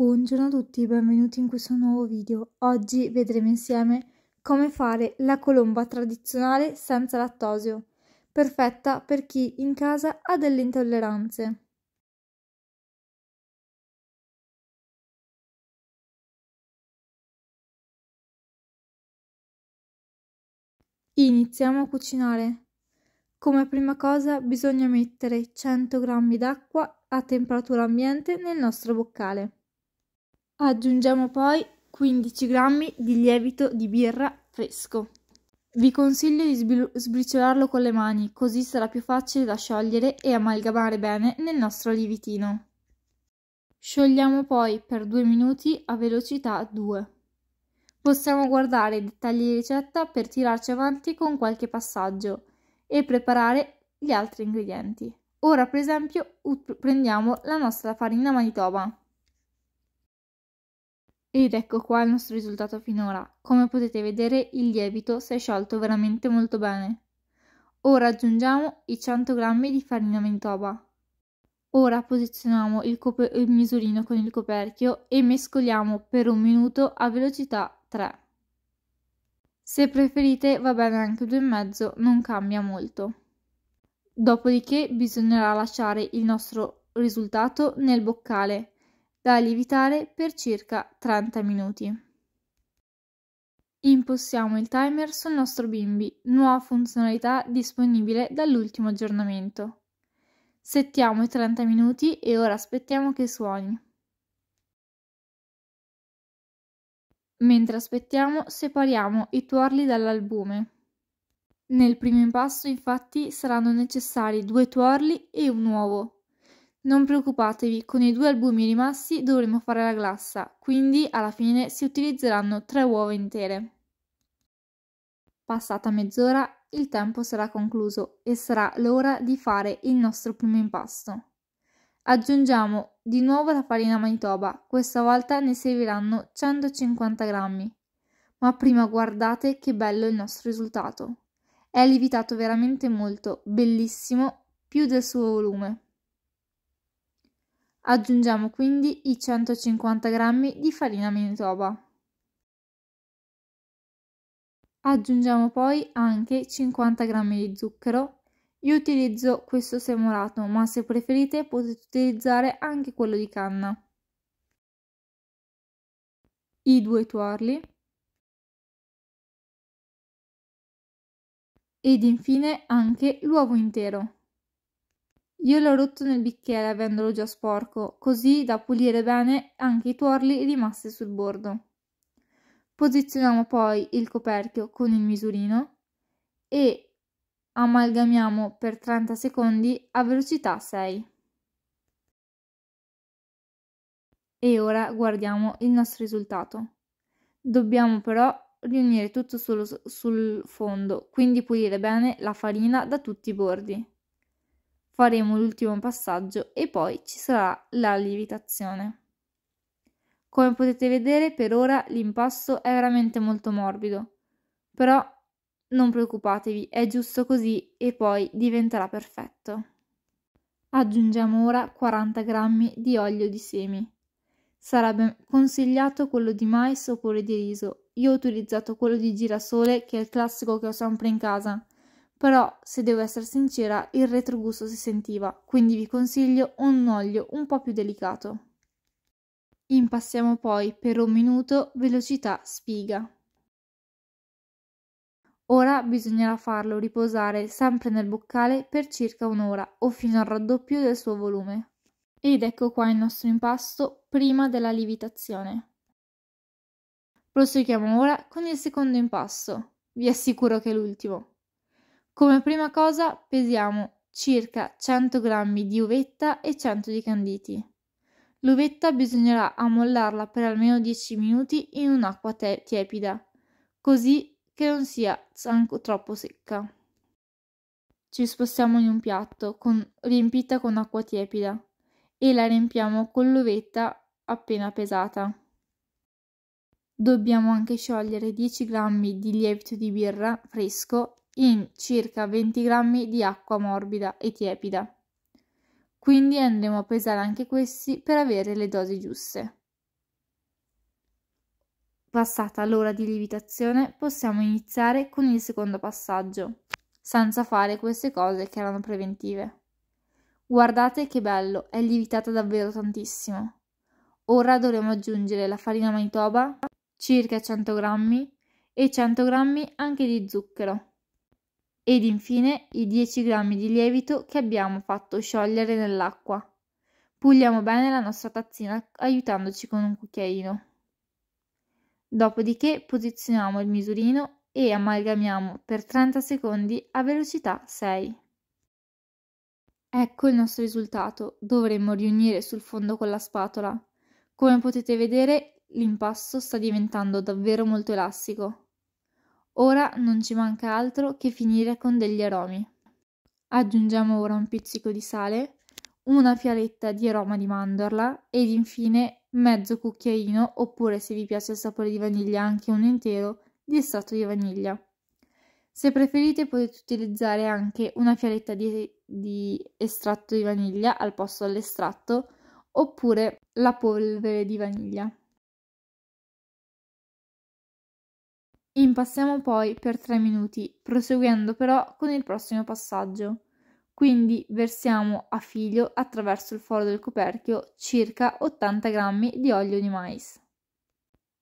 Buongiorno a tutti, benvenuti in questo nuovo video. Oggi vedremo insieme come fare la colomba tradizionale senza lattosio, perfetta per chi in casa ha delle intolleranze. Iniziamo a cucinare. Come prima cosa bisogna mettere 100 g d'acqua a temperatura ambiente nel nostro boccale. Aggiungiamo poi 15 g di lievito di birra fresco. Vi consiglio di sbri- sbriciolarlo con le mani, così sarà più facile da sciogliere e amalgamare bene nel nostro lievitino. Sciogliamo poi per 2 minuti a velocità 2. Possiamo guardare i dettagli di ricetta per tirarci avanti con qualche passaggio e preparare gli altri ingredienti. Ora per esempio prendiamo la nostra farina manitoba. Ed ecco qua il nostro risultato finora. Come potete vedere il lievito si è sciolto veramente molto bene. Ora aggiungiamo i 100 g di farina mentoba. Ora posizioniamo il, il, misurino con il coperchio e mescoliamo per un minuto a velocità 3. Se preferite va bene anche 2,5, non cambia molto. Dopodiché bisognerà lasciare il nostro risultato nel boccale da lievitare per circa 30 minuti. Impostiamo il timer sul nostro bimbi, nuova funzionalità disponibile dall'ultimo aggiornamento. Settiamo i 30 minuti e ora aspettiamo che suoni. Mentre aspettiamo, separiamo i tuorli dall'albume. Nel primo impasto, infatti, saranno necessari due tuorli e un uovo. Non preoccupatevi, con i due albumi rimasti dovremo fare la glassa, quindi alla fine si utilizzeranno tre uova intere. Passata mezz'ora il tempo sarà concluso e sarà l'ora di fare il nostro primo impasto. Aggiungiamo di nuovo la farina manitoba, questa volta ne serviranno 150 grammi. Ma prima guardate che bello il nostro risultato. È lievitato veramente molto, bellissimo, più del suo volume. Aggiungiamo quindi i 150 g di farina Manitoba. Aggiungiamo poi anche 50 g di zucchero. Io utilizzo questo semolato, ma se preferite potete utilizzare anche quello di canna. I due tuorli. Ed infine anche l'uovo intero. Io l'ho rotto nel bicchiere avendolo già sporco, così da pulire bene anche i tuorli rimasti sul bordo. Posizioniamo poi il coperchio con il misurino e amalgamiamo per 30 secondi a velocità 6. E ora guardiamo il nostro risultato. Dobbiamo però riunire tutto sul fondo, quindi pulire bene la farina da tutti i bordi faremo l'ultimo passaggio e poi ci sarà la lievitazione. Come potete vedere per ora l'impasto è veramente molto morbido, però non preoccupatevi, è giusto così e poi diventerà perfetto. Aggiungiamo ora 40 g di olio di semi. Sarebbe consigliato quello di mais oppure di riso. Io ho utilizzato quello di girasole che è il classico che ho sempre in casa però, se devo essere sincera, il retrogusto si sentiva, quindi vi consiglio un olio un po' più delicato. Impassiamo poi per un minuto velocità spiga. Ora bisognerà farlo riposare sempre nel boccale per circa un'ora o fino al raddoppio del suo volume. Ed ecco qua il nostro impasto prima della lievitazione. Proseguiamo ora con il secondo impasto. Vi assicuro che è l'ultimo. Come prima cosa pesiamo circa 100 g di uvetta e 100 di canditi. L'uvetta bisognerà ammollarla per almeno 10 minuti in un'acqua te- tiepida, così che non sia troppo secca. Ci spostiamo in un piatto con, riempita con acqua tiepida e la riempiamo con l'uvetta appena pesata. Dobbiamo anche sciogliere 10 g di lievito di birra fresco in circa 20 grammi di acqua morbida e tiepida. Quindi andremo a pesare anche questi per avere le dosi giuste. Passata l'ora di lievitazione possiamo iniziare con il secondo passaggio, senza fare queste cose che erano preventive. Guardate che bello, è lievitata davvero tantissimo. Ora dovremo aggiungere la farina manitoba, circa 100 g, e 100 g anche di zucchero ed infine i 10 g di lievito che abbiamo fatto sciogliere nell'acqua. Puliamo bene la nostra tazzina aiutandoci con un cucchiaino. Dopodiché posizioniamo il misurino e amalgamiamo per 30 secondi a velocità 6. Ecco il nostro risultato, dovremmo riunire sul fondo con la spatola. Come potete vedere l'impasto sta diventando davvero molto elastico. Ora non ci manca altro che finire con degli aromi. Aggiungiamo ora un pizzico di sale, una fialetta di aroma di mandorla ed infine mezzo cucchiaino oppure se vi piace il sapore di vaniglia anche un intero di estratto di vaniglia. Se preferite potete utilizzare anche una fialetta di, di estratto di vaniglia al posto dell'estratto oppure la polvere di vaniglia. Impassiamo poi per 3 minuti, proseguendo però con il prossimo passaggio. Quindi versiamo a filo attraverso il foro del coperchio circa 80 g di olio di mais.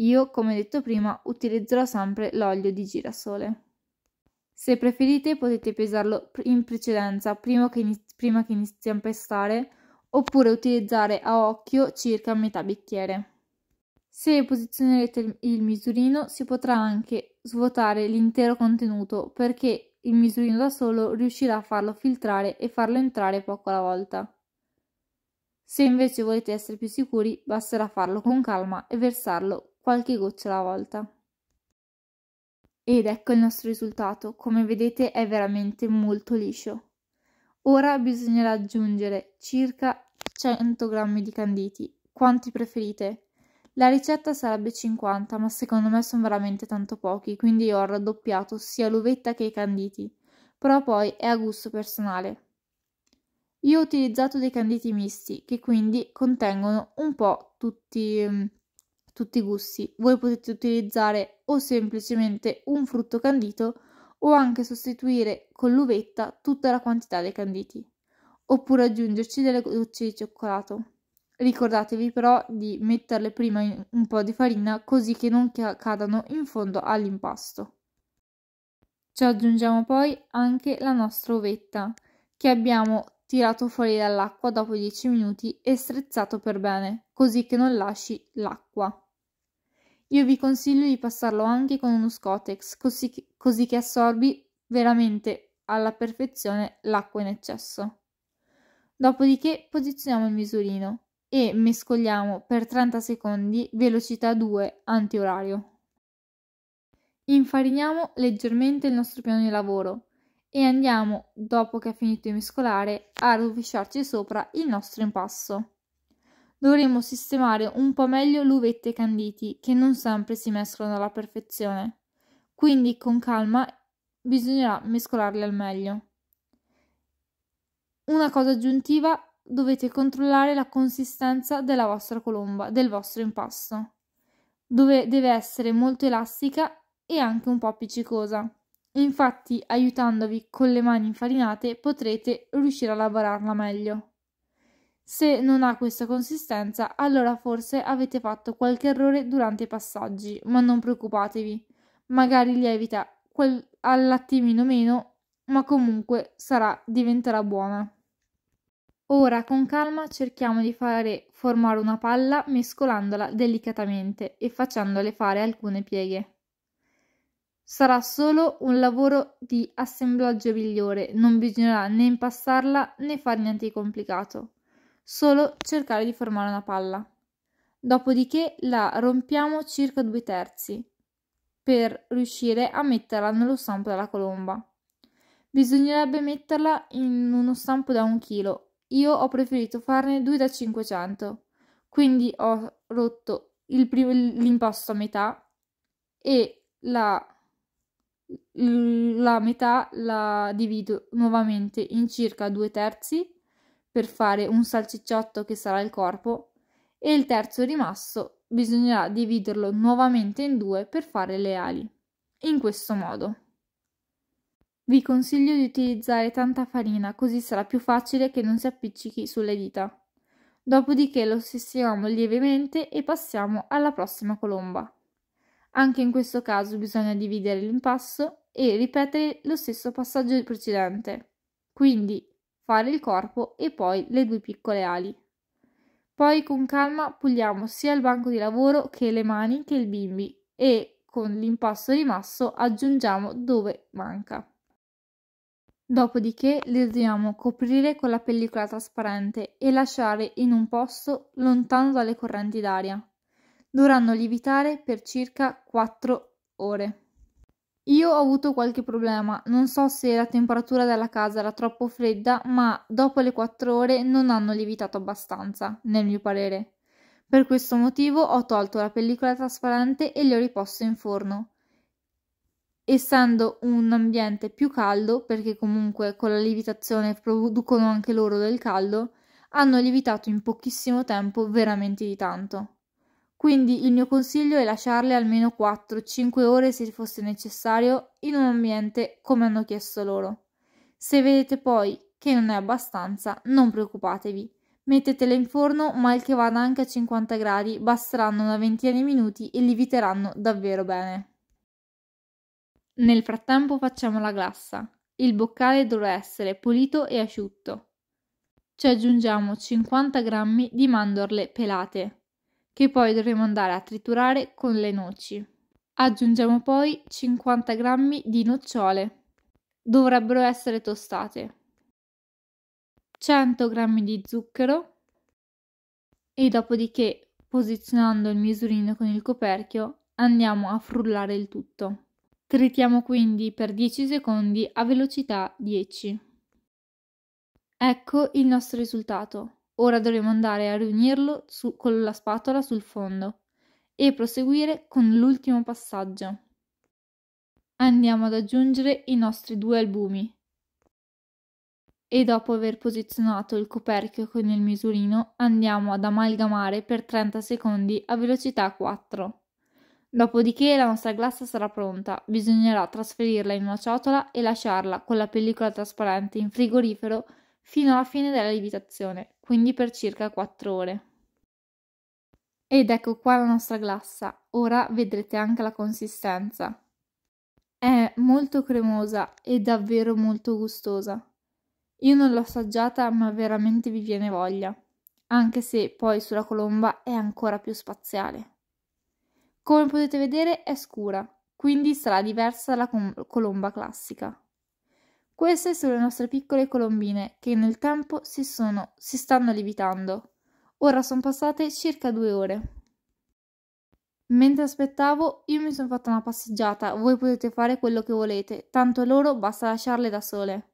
Io, come detto prima, utilizzerò sempre l'olio di girasole. Se preferite potete pesarlo in precedenza, prima che, iniz- prima che inizi a impestare, oppure utilizzare a occhio circa metà bicchiere. Se posizionerete il misurino si potrà anche svuotare l'intero contenuto perché il misurino da solo riuscirà a farlo filtrare e farlo entrare poco alla volta. Se invece volete essere più sicuri basterà farlo con calma e versarlo qualche goccia alla volta. Ed ecco il nostro risultato, come vedete è veramente molto liscio. Ora bisognerà aggiungere circa 100 g di canditi, quanti preferite? La ricetta sarebbe 50, ma secondo me sono veramente tanto pochi, quindi ho raddoppiato sia l'uvetta che i canditi, però poi è a gusto personale. Io ho utilizzato dei canditi misti, che quindi contengono un po' tutti, mm, tutti i gusti. Voi potete utilizzare o semplicemente un frutto candito o anche sostituire con l'uvetta tutta la quantità dei canditi, oppure aggiungerci delle gocce di cioccolato. Ricordatevi però di metterle prima in un po' di farina così che non cadano in fondo all'impasto. Ci aggiungiamo poi anche la nostra uvetta che abbiamo tirato fuori dall'acqua dopo 10 minuti e strezzato per bene così che non lasci l'acqua. Io vi consiglio di passarlo anche con uno scotex così che, così che assorbi veramente alla perfezione l'acqua in eccesso. Dopodiché posizioniamo il misurino e mescoliamo per 30 secondi velocità 2 antiorario. Infariniamo leggermente il nostro piano di lavoro e andiamo, dopo che ha finito di mescolare, a rovesciarci sopra il nostro impasto. Dovremo sistemare un po' meglio l'uvette e i canditi, che non sempre si mescolano alla perfezione, quindi con calma bisognerà mescolarli al meglio. Una cosa aggiuntiva dovete controllare la consistenza della vostra colomba, del vostro impasto, dove deve essere molto elastica e anche un po' appiccicosa. Infatti, aiutandovi con le mani infarinate, potrete riuscire a lavorarla meglio. Se non ha questa consistenza, allora forse avete fatto qualche errore durante i passaggi, ma non preoccupatevi. Magari lievita quel- all'attimino meno, ma comunque sarà, diventerà buona. Ora con calma cerchiamo di fare formare una palla mescolandola delicatamente e facendole fare alcune pieghe. Sarà solo un lavoro di assemblaggio migliore, non bisognerà né impastarla né fare niente di complicato, solo cercare di formare una palla. Dopodiché la rompiamo circa due terzi per riuscire a metterla nello stampo della colomba. Bisognerebbe metterla in uno stampo da un chilo io ho preferito farne due da 500. Quindi ho rotto primo, l'imposto a metà e la, la metà la divido nuovamente in circa due terzi per fare un salcicciotto che sarà il corpo e il terzo rimasto bisognerà dividerlo nuovamente in due per fare le ali. In questo modo. Vi consiglio di utilizzare tanta farina, così sarà più facile che non si appiccichi sulle dita. Dopodiché lo sessiamo lievemente e passiamo alla prossima colomba. Anche in questo caso bisogna dividere l'impasto e ripetere lo stesso passaggio precedente. Quindi fare il corpo e poi le due piccole ali. Poi con calma puliamo sia il banco di lavoro che le mani che il bimbi e con l'impasto rimasto aggiungiamo dove manca. Dopodiché li dobbiamo coprire con la pellicola trasparente e lasciare in un posto lontano dalle correnti d'aria. Dovranno lievitare per circa 4 ore. Io ho avuto qualche problema, non so se la temperatura della casa era troppo fredda, ma dopo le 4 ore non hanno lievitato abbastanza, nel mio parere. Per questo motivo ho tolto la pellicola trasparente e le ho riposto in forno essendo un ambiente più caldo, perché comunque con la lievitazione producono anche loro del caldo, hanno lievitato in pochissimo tempo veramente di tanto. Quindi il mio consiglio è lasciarle almeno 4-5 ore se fosse necessario in un ambiente come hanno chiesto loro. Se vedete poi che non è abbastanza, non preoccupatevi. Mettetele in forno, mal che vada anche a 50 gradi, basteranno una ventina di minuti e lieviteranno davvero bene. Nel frattempo facciamo la glassa. Il boccale dovrà essere pulito e asciutto. Ci aggiungiamo 50 g di mandorle pelate, che poi dovremo andare a triturare con le noci. Aggiungiamo poi 50 g di nocciole. Dovrebbero essere tostate. 100 g di zucchero e dopodiché, posizionando il misurino con il coperchio, andiamo a frullare il tutto. Tritiamo quindi per 10 secondi a velocità 10. Ecco il nostro risultato. Ora dovremo andare a riunirlo su, con la spatola sul fondo e proseguire con l'ultimo passaggio. Andiamo ad aggiungere i nostri due albumi e dopo aver posizionato il coperchio con il misurino andiamo ad amalgamare per 30 secondi a velocità 4. Dopodiché la nostra glassa sarà pronta, bisognerà trasferirla in una ciotola e lasciarla con la pellicola trasparente in frigorifero fino alla fine della lievitazione, quindi per circa 4 ore. Ed ecco qua la nostra glassa, ora vedrete anche la consistenza. È molto cremosa e davvero molto gustosa. Io non l'ho assaggiata ma veramente vi viene voglia, anche se poi sulla colomba è ancora più spaziale. Come potete vedere è scura, quindi sarà diversa dalla colomba classica. Queste sono le nostre piccole colombine che nel tempo si, sono, si stanno lievitando. Ora sono passate circa due ore. Mentre aspettavo, io mi sono fatta una passeggiata, voi potete fare quello che volete, tanto loro basta lasciarle da sole.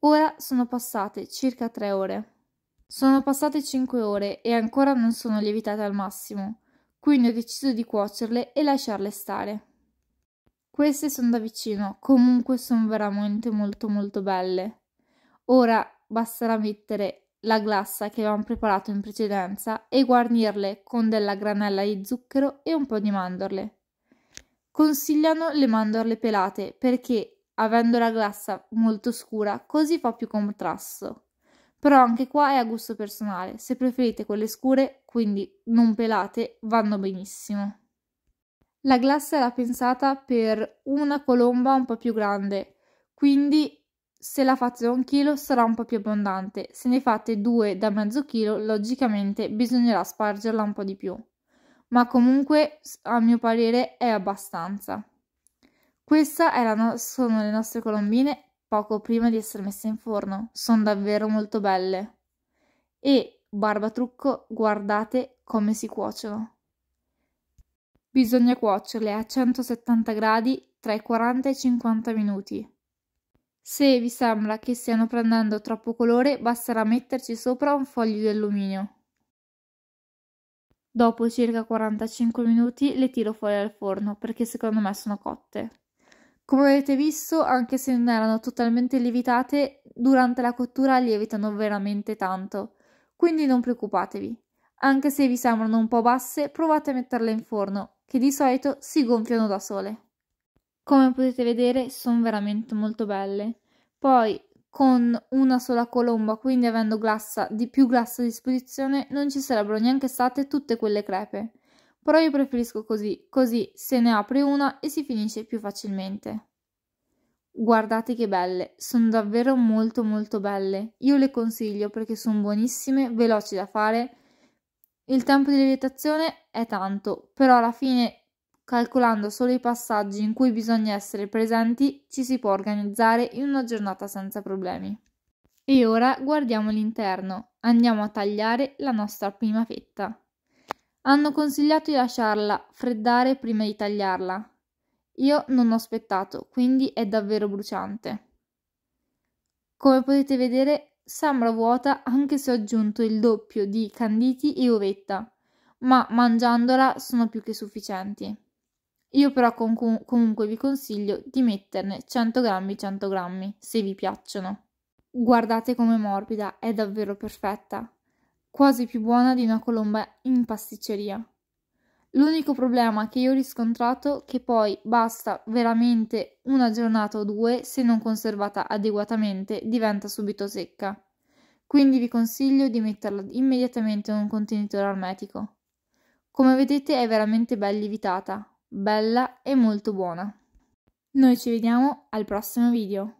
Ora sono passate circa tre ore. Sono passate cinque ore e ancora non sono lievitate al massimo quindi ho deciso di cuocerle e lasciarle stare. Queste sono da vicino, comunque sono veramente molto molto belle. Ora basterà mettere la glassa che avevamo preparato in precedenza e guarnirle con della granella di zucchero e un po' di mandorle. Consigliano le mandorle pelate perché, avendo la glassa molto scura, così fa più contrasto. Però anche qua è a gusto personale, se preferite quelle scure, quindi non pelate, vanno benissimo. La glassa era pensata per una colomba un po' più grande, quindi se la fate da un chilo sarà un po' più abbondante, se ne fate due da mezzo chilo logicamente bisognerà spargerla un po' di più, ma comunque a mio parere è abbastanza. Queste sono le nostre colombine poco prima di essere messe in forno. Sono davvero molto belle. E, barbatrucco, guardate come si cuociono. Bisogna cuocerle a 170 gradi tra i 40 e i 50 minuti. Se vi sembra che stiano prendendo troppo colore, basterà metterci sopra un foglio di alluminio. Dopo circa 45 minuti le tiro fuori dal forno perché secondo me sono cotte. Come avete visto, anche se non erano totalmente lievitate, durante la cottura lievitano veramente tanto, quindi non preoccupatevi. Anche se vi sembrano un po' basse, provate a metterle in forno, che di solito si gonfiano da sole. Come potete vedere, sono veramente molto belle. Poi, con una sola colomba, quindi avendo glassa, di più glassa a disposizione, non ci sarebbero neanche state tutte quelle crepe però io preferisco così, così se ne apre una e si finisce più facilmente. Guardate che belle, sono davvero molto molto belle. Io le consiglio perché sono buonissime, veloci da fare. Il tempo di lievitazione è tanto, però alla fine, calcolando solo i passaggi in cui bisogna essere presenti, ci si può organizzare in una giornata senza problemi. E ora guardiamo l'interno. Andiamo a tagliare la nostra prima fetta. Hanno consigliato di lasciarla freddare prima di tagliarla. Io non ho aspettato, quindi è davvero bruciante. Come potete vedere, sembra vuota anche se ho aggiunto il doppio di canditi e ovetta, ma mangiandola sono più che sufficienti. Io però com- comunque vi consiglio di metterne 100 grammi 100 grammi se vi piacciono. Guardate com'è morbida, è davvero perfetta quasi più buona di una colomba in pasticceria. L'unico problema che io ho riscontrato è che poi basta veramente una giornata o due, se non conservata adeguatamente, diventa subito secca. Quindi vi consiglio di metterla immediatamente in un contenitore ermetico. Come vedete è veramente ben lievitata, bella e molto buona. Noi ci vediamo al prossimo video.